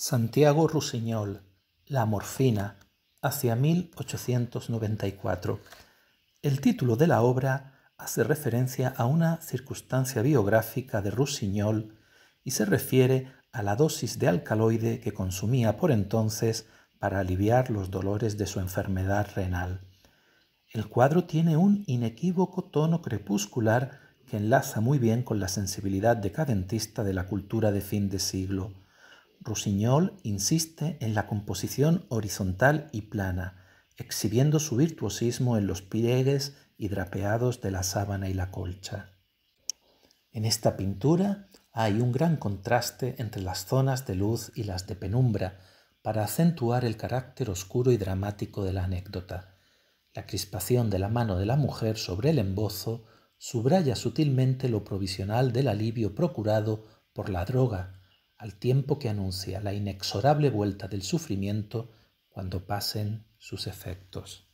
Santiago Rusiñol, La morfina, hacia 1894. El título de la obra hace referencia a una circunstancia biográfica de Rusiñol y se refiere a la dosis de alcaloide que consumía por entonces para aliviar los dolores de su enfermedad renal. El cuadro tiene un inequívoco tono crepuscular que enlaza muy bien con la sensibilidad decadentista de la cultura de fin de siglo. Rusiñol insiste en la composición horizontal y plana, exhibiendo su virtuosismo en los pliegues y drapeados de la sábana y la colcha. En esta pintura hay un gran contraste entre las zonas de luz y las de penumbra para acentuar el carácter oscuro y dramático de la anécdota. La crispación de la mano de la mujer sobre el embozo subraya sutilmente lo provisional del alivio procurado por la droga al tiempo que anuncia la inexorable vuelta del sufrimiento cuando pasen sus efectos.